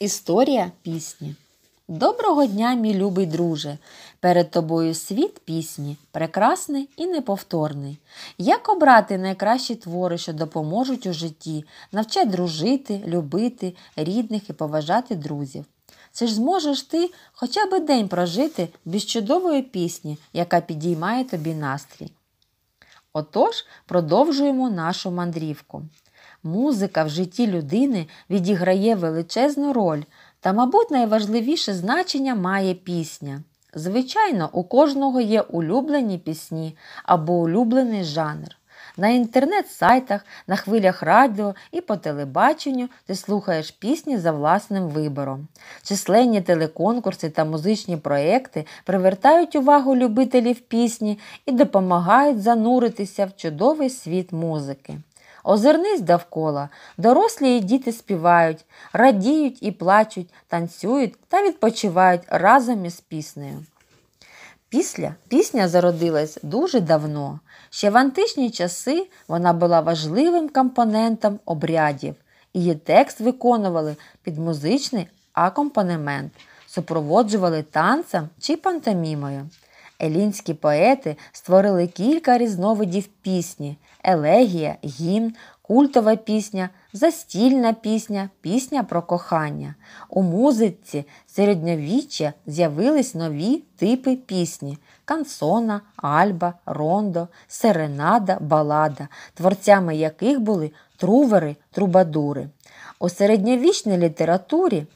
Історія пісні. Доброго дня, мій любий друже! Перед тобою світ пісні, прекрасний і неповторний. Як обрати найкращі твори, що допоможуть у житті, навчать дружити, любити, рідних і поважати друзів. Це ж зможеш ти хоча б день прожити без чудової пісні, яка підіймає тобі настрій. Отож, продовжуємо нашу мандрівку музика в житті людини відіграє величезну роль та, мабуть, найважливіше значення має пісня. Звичайно, у кожного є улюблені пісні або улюблений жанр. На інтернет-сайтах, на хвилях радіо і по телебаченню ти слухаєш пісні за власним вибором. Численні телеконкурси та музичні проекти привертають увагу любителів пісні і допомагають зануритися в чудовий світ музики. Озирнись довкола, дорослі і діти співають, радіють і плачуть, танцюють та відпочивають разом із піснею. Після пісня зародилась дуже давно. Ще в античні часи вона була важливим компонентом обрядів, її текст виконували під музичний акомпанемент, супроводжували танцем чи пантомімою. Елінські поети створили кілька різновидів пісні: елегія, гімн, культова пісня, застільна пісня, пісня про кохання. У музиці середньовіччя з'явились нові типи пісні кансона, альба, рондо, серенада, балада, творцями яких були трувери, трубадури. У середньовічній літературі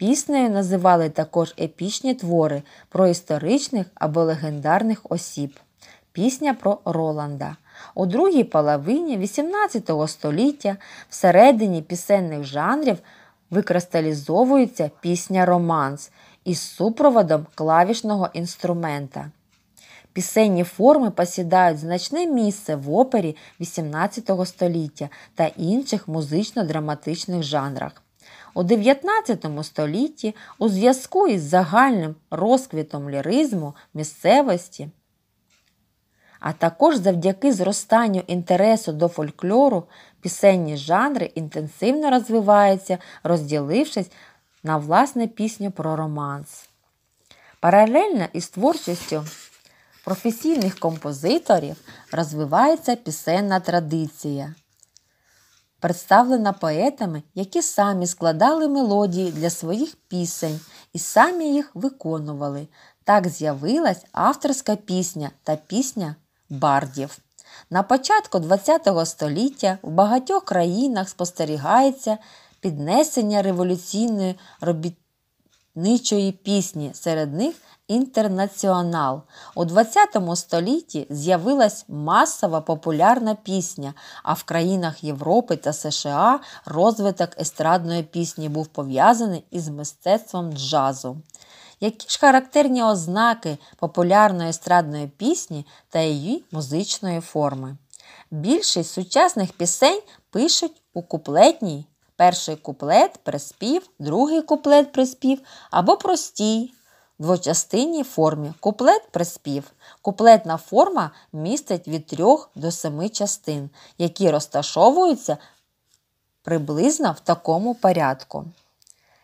Піснею називали також епічні твори про історичних або легендарних осіб. Пісня про Роланда. У другій половині XVIII століття всередині пісенних жанрів викристалізовується пісня романс із супроводом клавішного інструмента. Пісенні форми посідають значне місце в опері XVIII століття та інших музично-драматичних жанрах. У 19 столітті у зв'язку із загальним розквітом ліризму місцевості, а також завдяки зростанню інтересу до фольклору пісенні жанри інтенсивно розвиваються, розділившись на власне пісню про романс. Паралельно із творчістю професійних композиторів розвивається пісенна традиція представлена поетами, які самі складали мелодії для своїх пісень і самі їх виконували. Так з'явилась авторська пісня та пісня бардів. На початку ХХ століття в багатьох країнах спостерігається піднесення революційної робіт ничої пісні, серед них інтернаціонал. У ХХ столітті з'явилась масова популярна пісня, а в країнах Європи та США розвиток естрадної пісні був пов'язаний із мистецтвом джазу. Які ж характерні ознаки популярної естрадної пісні та її музичної форми? Більшість сучасних пісень пишуть у куплетній Перший куплет приспів, другий куплет приспів або простій двочастинній формі. Куплет приспів. Куплетна форма містить від трьох до семи частин, які розташовуються приблизно в такому порядку.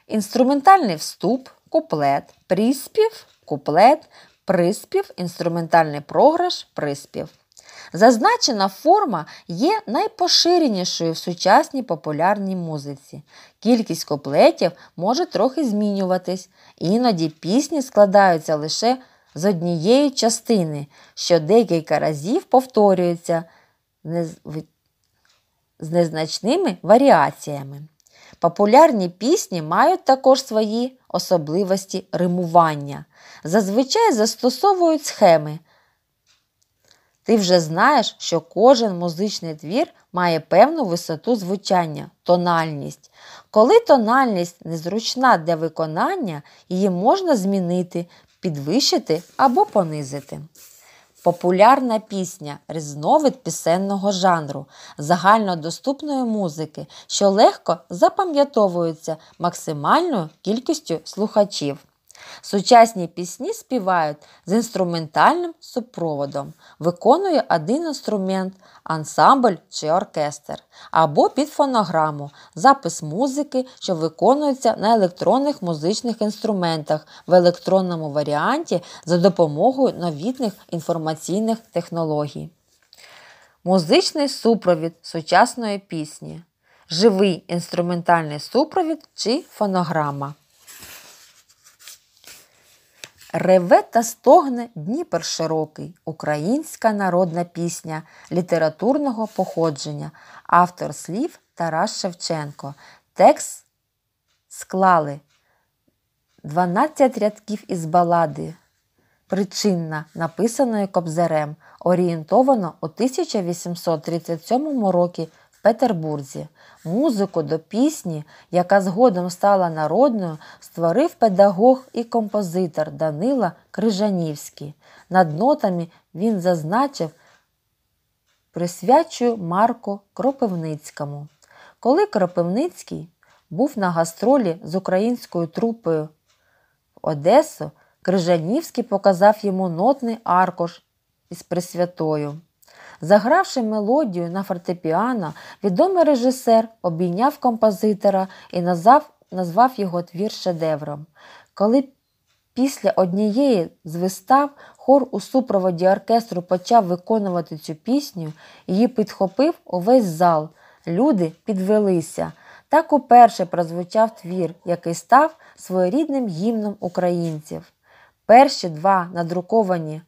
Інструментальний вступ, куплет, приспів, куплет, приспів, інструментальний програш, приспів. Зазначена форма є найпоширенішою в сучасній популярній музиці. Кількість куплетів може трохи змінюватись, іноді пісні складаються лише з однієї частини, що декілька разів повторюються з незначними варіаціями. Популярні пісні мають також свої особливості римування. Зазвичай застосовують схеми, ти вже знаєш, що кожен музичний твір має певну висоту звучання, тональність. Коли тональність незручна для виконання, її можна змінити, підвищити або понизити. Популярна пісня різновид пісенного жанру, загальнодоступної музики, що легко запам'ятовується максимальною кількістю слухачів. Сучасні пісні співають з інструментальним супроводом, виконує один інструмент, ансамбль чи оркестр, або під фонограму, запис музики, що виконується на електронних музичних інструментах в електронному варіанті за допомогою новітних інформаційних технологій. Музичний супровід сучасної пісні. Живий інструментальний супровід чи фонограма. Реве та стогне Дніпер широкий, українська народна пісня літературного походження, автор слів Тарас Шевченко. Текст склали 12 рядків із балади. Причинна, написаної Кобзарем, орієнтовано у 1837 році Петербурзі. Музику до пісні, яка згодом стала народною, створив педагог і композитор Данила Крижанівський. Над нотами він зазначив, присвячую Марку Кропивницькому. Коли Кропивницький був на гастролі з українською трупою в Одесу, Крижанівський показав йому нотний аркуш із присвятою. Загравши мелодію на фортепіано, відомий режисер обійняв композитора і назвав, назвав його твір шедевром. Коли після однієї з вистав хор у супроводі оркестру почав виконувати цю пісню, її підхопив увесь зал. Люди підвелися. Так уперше прозвучав твір, який став своєрідним гімном українців. Перші два надруковані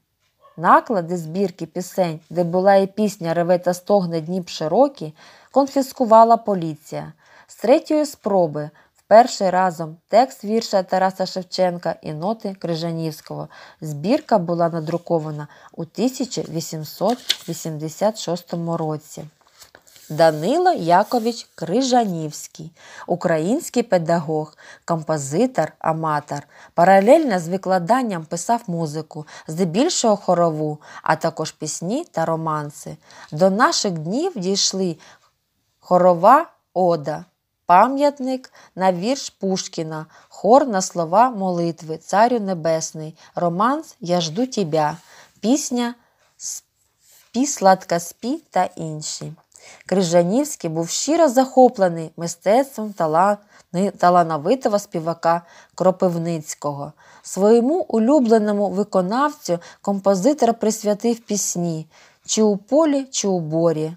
Наклади збірки пісень, де була і пісня Реве та стогне Дніп широкі, конфіскувала поліція. З третьої спроби вперше разом текст вірша Тараса Шевченка і ноти Крижанівського. Збірка була надрукована у 1886 році. Данило Якович Крижанівський, український педагог, композитор, аматор. Паралельно з викладанням писав музику, здебільшого хорову, а також пісні та романси. До наших днів дійшли хорова ода. Пам'ятник на вірш Пушкіна, хор на слова молитви, Царю Небесний, романс Я жду Тебя, пісня Спі, сладка спі та інші. Крижанівський був щиро захоплений мистецтвом талановитого співака Кропивницького. Своєму улюбленому виконавцю композитор присвятив пісні чи у полі, чи у борі.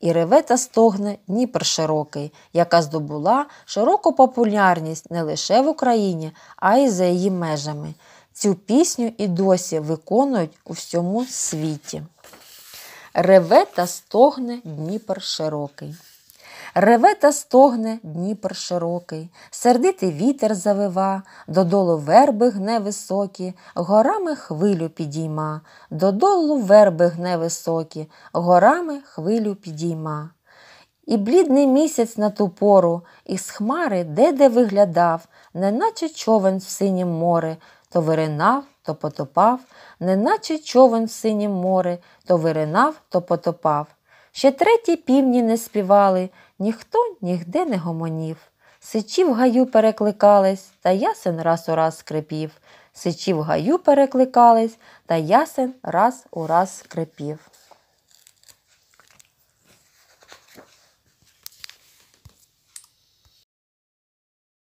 І реве та стогне Дніпр широкий, яка здобула широку популярність не лише в Україні, а й за її межами. Цю пісню і досі виконують у всьому світі. Реве та стогне Дніпр широкий. Реве та стогне Дніпр широкий, сердитий вітер завива, додолу верби гне високі, горами хвилю підійма, додолу верби гне високі, горами хвилю підійма. І блідний місяць на ту пору, із хмари де де виглядав, неначе човен в синім море, то виринав то потопав, неначе човен синє море, то виринав, то потопав. Ще треті півні не співали, ніхто нігде не гомонів. Сичі в гаю перекликались, та ясен раз у раз скрипів. Сичі в гаю перекликались, та ясен раз у раз скрипів.